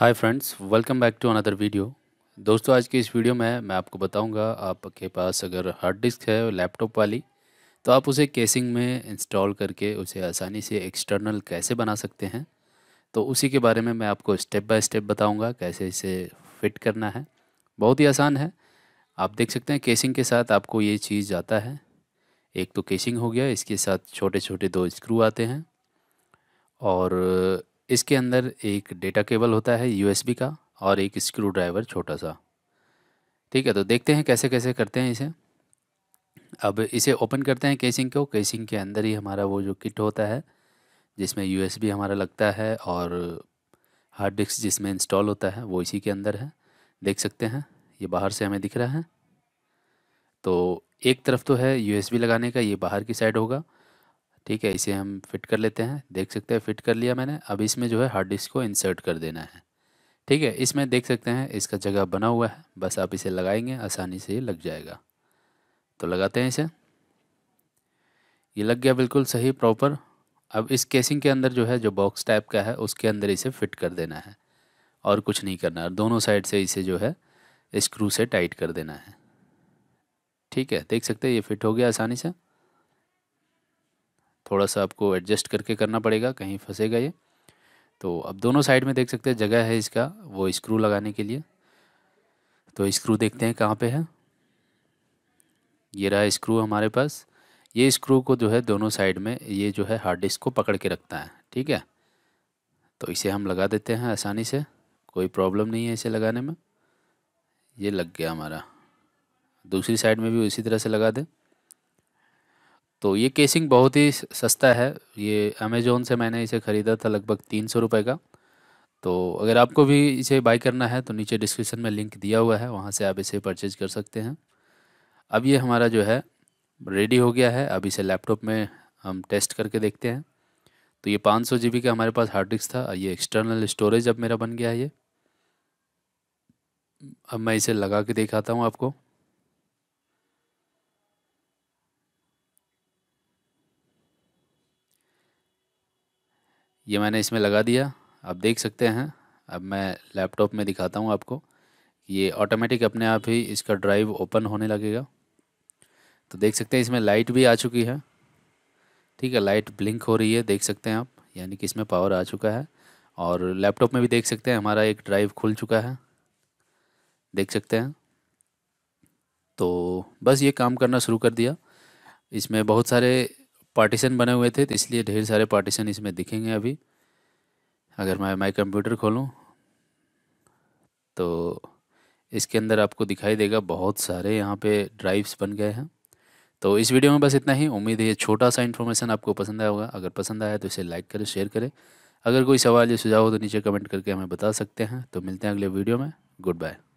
hi friends welcome back to another video दोस्तों आज के इस वीडियो में मैं आपको बताऊंगा आपके पास अगर हार्ड डिस्क है लैपटॉप वाली तो आप उसे केसिंग में इंस्टॉल करके उसे आसानी से एक्सटर्नल कैसे बना सकते हैं तो उसी के बारे में मैं आपको स्टेप बाय स्टेप बताऊंगा कैसे इसे फिट करना है बहुत ही आसान है आप देख सकते हैं केसिंग के साथ आपको ये चीज़ आता है एक तो केसिंग हो गया इसके साथ छोटे छोटे दो स्क्रू आते हैं और इसके अंदर एक डेटा केबल होता है यूएसबी का और एक स्क्रू ड्राइवर छोटा सा ठीक है तो देखते हैं कैसे कैसे करते हैं इसे अब इसे ओपन करते हैं केसिंग को केसिंग के अंदर ही हमारा वो जो किट होता है जिसमें यूएसबी हमारा लगता है और हार्ड डिस्क जिसमें इंस्टॉल होता है वो इसी के अंदर है देख सकते हैं ये बाहर से हमें दिख रहा है तो एक तरफ तो है यूएसबी लगाने का ये बाहर की साइड होगा ठीक है इसे हम फिट कर लेते हैं देख सकते हैं फिट कर लिया मैंने अब इसमें जो है हार्ड डिस्क को इंसर्ट कर देना है ठीक है इसमें देख सकते हैं इसका जगह बना हुआ है बस आप इसे लगाएंगे आसानी से लग जाएगा तो लगाते हैं इसे ये लग गया बिल्कुल सही प्रॉपर अब इस केसिंग के अंदर जो है जो बॉक्स टाइप का है उसके अंदर इसे फिट कर देना है और कुछ नहीं करना है दोनों साइड से इसे जो है स्क्रू से टाइट कर देना है ठीक है देख सकते हैं ये फिट हो गया आसानी से थोड़ा सा आपको एडजस्ट करके करना पड़ेगा कहीं फंसेगा ये तो अब दोनों साइड में देख सकते हैं जगह है इसका वो स्क्रू लगाने के लिए तो स्क्रू देखते हैं कहाँ पे है ये रहा स्क्रू हमारे पास ये स्क्रू को जो है दोनों साइड में ये जो है हार्ड डिस्क को पकड़ के रखता है ठीक है तो इसे हम लगा देते हैं आसानी से कोई प्रॉब्लम नहीं है इसे लगाने में ये लग गया हमारा दूसरी साइड में भी इसी तरह से लगा दें तो ये केसिंग बहुत ही सस्ता है ये अमेजोन से मैंने इसे ख़रीदा था लगभग तीन सौ रुपये का तो अगर आपको भी इसे बाई करना है तो नीचे डिस्क्रिप्शन में लिंक दिया हुआ है वहाँ से आप इसे परचेज कर सकते हैं अब ये हमारा जो है रेडी हो गया है अब इसे लैपटॉप में हम टेस्ट करके देखते हैं तो ये पाँच सौ जी का हमारे पास हार्ड डिस्क था ये एक्सटर्नल स्टोरेज अब मेरा बन गया है ये अब मैं इसे लगा के दिखाता हूँ आपको ये मैंने इसमें लगा दिया आप देख सकते हैं अब मैं लैपटॉप में दिखाता हूँ आपको ये ऑटोमेटिक अपने आप ही इसका ड्राइव ओपन होने लगेगा तो देख सकते हैं इसमें लाइट भी आ चुकी है ठीक है लाइट ब्लिंक हो रही है देख सकते हैं आप यानी कि इसमें पावर आ चुका है और लैपटॉप में भी देख सकते हैं हमारा एक ड्राइव खुल चुका है देख सकते हैं तो बस ये काम करना शुरू कर दिया इसमें बहुत सारे पार्टीशन बने हुए थे तो इसलिए ढेर सारे पार्टीशन इसमें दिखेंगे अभी अगर मैं माई कंप्यूटर खोलूँ तो इसके अंदर आपको दिखाई देगा बहुत सारे यहाँ पे ड्राइव्स बन गए हैं तो इस वीडियो में बस इतना ही उम्मीद है ये छोटा सा इन्फॉर्मेशन आपको पसंद आया होगा अगर पसंद आया तो इसे लाइक करें शेयर करें अगर कोई सवाल या सुझाव हो तो नीचे कमेंट करके हमें बता सकते हैं तो मिलते हैं अगले वीडियो में गुड बाय